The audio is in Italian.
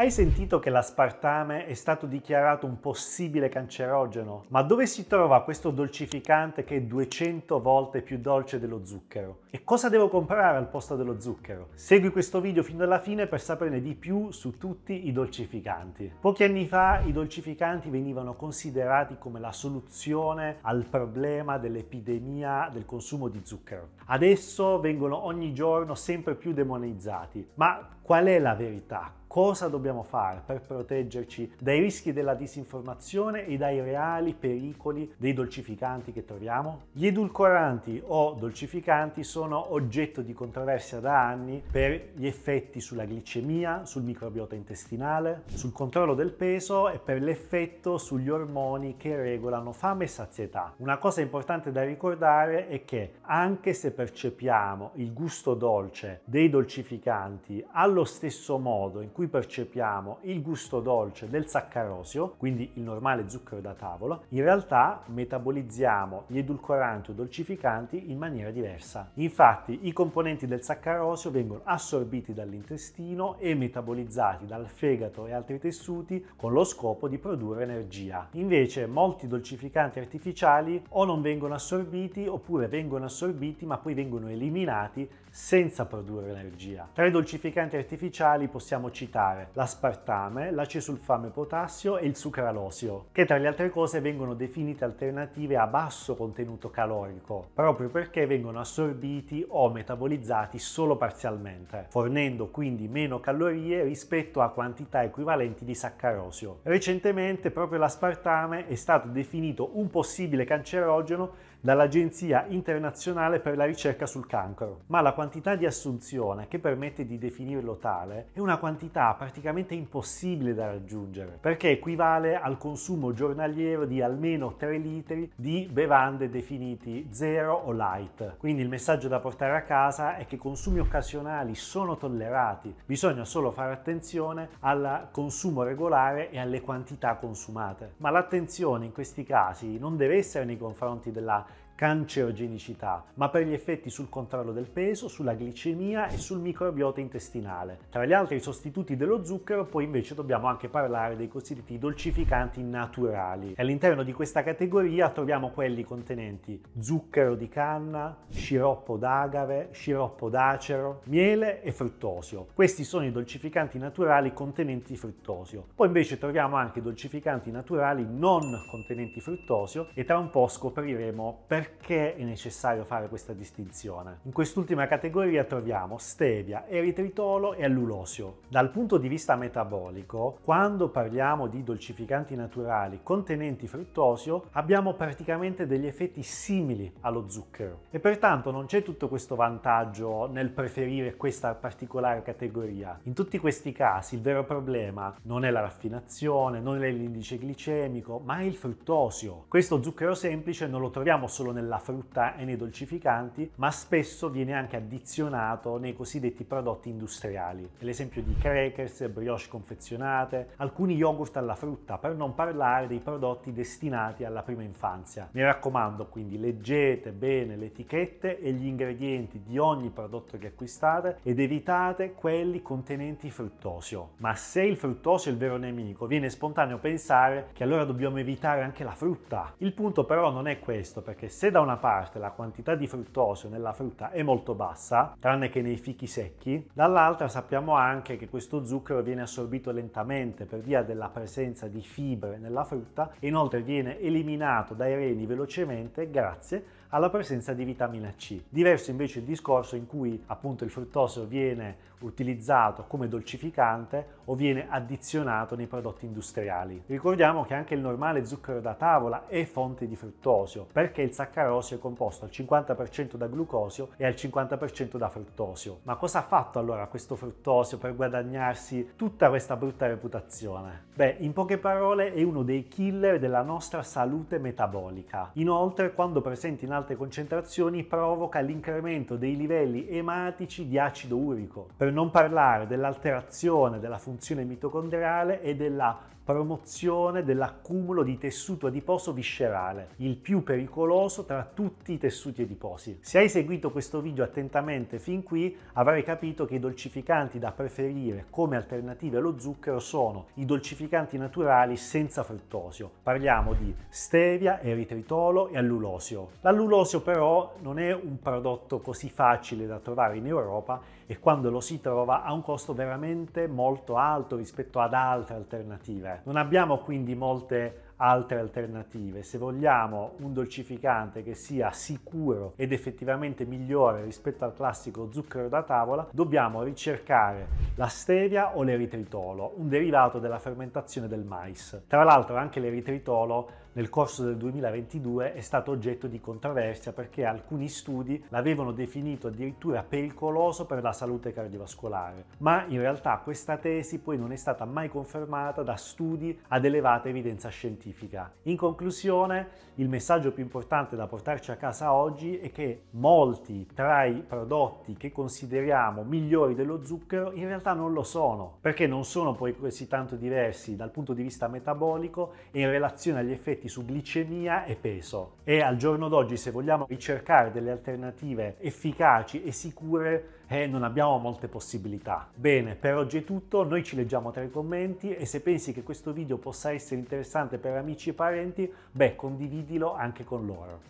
Hai sentito che l'aspartame è stato dichiarato un possibile cancerogeno? Ma dove si trova questo dolcificante che è 200 volte più dolce dello zucchero? E cosa devo comprare al posto dello zucchero? Segui questo video fino alla fine per saperne di più su tutti i dolcificanti. Pochi anni fa i dolcificanti venivano considerati come la soluzione al problema dell'epidemia del consumo di zucchero. Adesso vengono ogni giorno sempre più demonizzati. Ma qual è la verità? cosa dobbiamo fare per proteggerci dai rischi della disinformazione e dai reali pericoli dei dolcificanti che troviamo? Gli edulcoranti o dolcificanti sono oggetto di controversia da anni per gli effetti sulla glicemia, sul microbiota intestinale, sul controllo del peso e per l'effetto sugli ormoni che regolano fame e sazietà. Una cosa importante da ricordare è che anche se percepiamo il gusto dolce dei dolcificanti allo stesso modo in cui cui percepiamo il gusto dolce del saccarosio, quindi il normale zucchero da tavola, in realtà metabolizziamo gli edulcoranti o dolcificanti in maniera diversa. Infatti i componenti del saccarosio vengono assorbiti dall'intestino e metabolizzati dal fegato e altri tessuti con lo scopo di produrre energia. Invece molti dolcificanti artificiali o non vengono assorbiti oppure vengono assorbiti ma poi vengono eliminati senza produrre energia. Tra i dolcificanti artificiali possiamo citare citare l'aspartame, l'acesulfame potassio e il sucralosio, che tra le altre cose vengono definite alternative a basso contenuto calorico, proprio perché vengono assorbiti o metabolizzati solo parzialmente, fornendo quindi meno calorie rispetto a quantità equivalenti di saccarosio. Recentemente proprio l'aspartame è stato definito un possibile cancerogeno dall'Agenzia internazionale per la ricerca sul cancro, ma la quantità di assunzione che permette di definirlo tale è una quantità praticamente impossibile da raggiungere, perché equivale al consumo giornaliero di almeno 3 litri di bevande definiti zero o light. Quindi il messaggio da portare a casa è che consumi occasionali sono tollerati, bisogna solo fare attenzione al consumo regolare e alle quantità consumate. Ma l'attenzione in questi casi non deve essere nei confronti della cancerogenicità, ma per gli effetti sul controllo del peso, sulla glicemia e sul microbiota intestinale. Tra gli altri sostituti dello zucchero poi invece dobbiamo anche parlare dei cosiddetti dolcificanti naturali. All'interno di questa categoria troviamo quelli contenenti zucchero di canna, sciroppo d'agave, sciroppo d'acero, miele e fruttosio. Questi sono i dolcificanti naturali contenenti fruttosio. Poi invece troviamo anche dolcificanti naturali non contenenti fruttosio e tra un po' scopriremo perché perché è necessario fare questa distinzione? In quest'ultima categoria troviamo stevia, eritritolo e allulosio. Dal punto di vista metabolico, quando parliamo di dolcificanti naturali contenenti fruttosio, abbiamo praticamente degli effetti simili allo zucchero e pertanto non c'è tutto questo vantaggio nel preferire questa particolare categoria. In tutti questi casi il vero problema non è la raffinazione, non è l'indice glicemico, ma è il fruttosio. Questo zucchero semplice non lo troviamo solo solo nella frutta e nei dolcificanti, ma spesso viene anche addizionato nei cosiddetti prodotti industriali, l'esempio di crackers, brioche confezionate, alcuni yogurt alla frutta, per non parlare dei prodotti destinati alla prima infanzia. Mi raccomando quindi leggete bene le etichette e gli ingredienti di ogni prodotto che acquistate ed evitate quelli contenenti fruttosio. Ma se il fruttosio è il vero nemico, viene spontaneo pensare che allora dobbiamo evitare anche la frutta. Il punto però non è questo, perché se da una parte la quantità di fruttosio nella frutta è molto bassa, tranne che nei fichi secchi, dall'altra sappiamo anche che questo zucchero viene assorbito lentamente per via della presenza di fibre nella frutta e inoltre viene eliminato dai reni velocemente grazie alla presenza di vitamina C. Diverso invece il discorso in cui appunto il fruttosio viene utilizzato come dolcificante o viene addizionato nei prodotti industriali. Ricordiamo che anche il normale zucchero da tavola è fonte di fruttosio perché il saccarosio è composto al 50% da glucosio e al 50% da fruttosio. Ma cosa ha fatto allora questo fruttosio per guadagnarsi tutta questa brutta reputazione? Beh, in poche parole è uno dei killer della nostra salute metabolica. Inoltre, quando presenti in alte concentrazioni provoca l'incremento dei livelli ematici di acido urico, per non parlare dell'alterazione della funzione mitocondriale e della promozione dell'accumulo di tessuto adiposo viscerale, il più pericoloso tra tutti i tessuti adiposi. Se hai seguito questo video attentamente fin qui, avrai capito che i dolcificanti da preferire come alternative allo zucchero sono i dolcificanti naturali senza fruttosio. Parliamo di stevia, eritritolo e allulosio. L'allulosio però non è un prodotto così facile da trovare in Europa e quando lo si trova ha un costo veramente molto alto rispetto ad altre alternative. Non abbiamo quindi molte altre alternative. Se vogliamo un dolcificante che sia sicuro ed effettivamente migliore rispetto al classico zucchero da tavola, dobbiamo ricercare la stevia o l'eritritolo, un derivato della fermentazione del mais. Tra l'altro anche l'eritritolo nel corso del 2022 è stato oggetto di controversia perché alcuni studi l'avevano definito addirittura pericoloso per la salute cardiovascolare, ma in realtà questa tesi poi non è stata mai confermata da studi ad elevata evidenza scientifica. In conclusione, il messaggio più importante da portarci a casa oggi è che molti tra i prodotti che consideriamo migliori dello zucchero in realtà non lo sono, perché non sono poi così tanto diversi dal punto di vista metabolico e in relazione agli effetti effetti su glicemia e peso e al giorno d'oggi se vogliamo ricercare delle alternative efficaci e sicure eh, non abbiamo molte possibilità. Bene, per oggi è tutto, noi ci leggiamo tra i commenti e se pensi che questo video possa essere interessante per amici e parenti, beh condividilo anche con loro.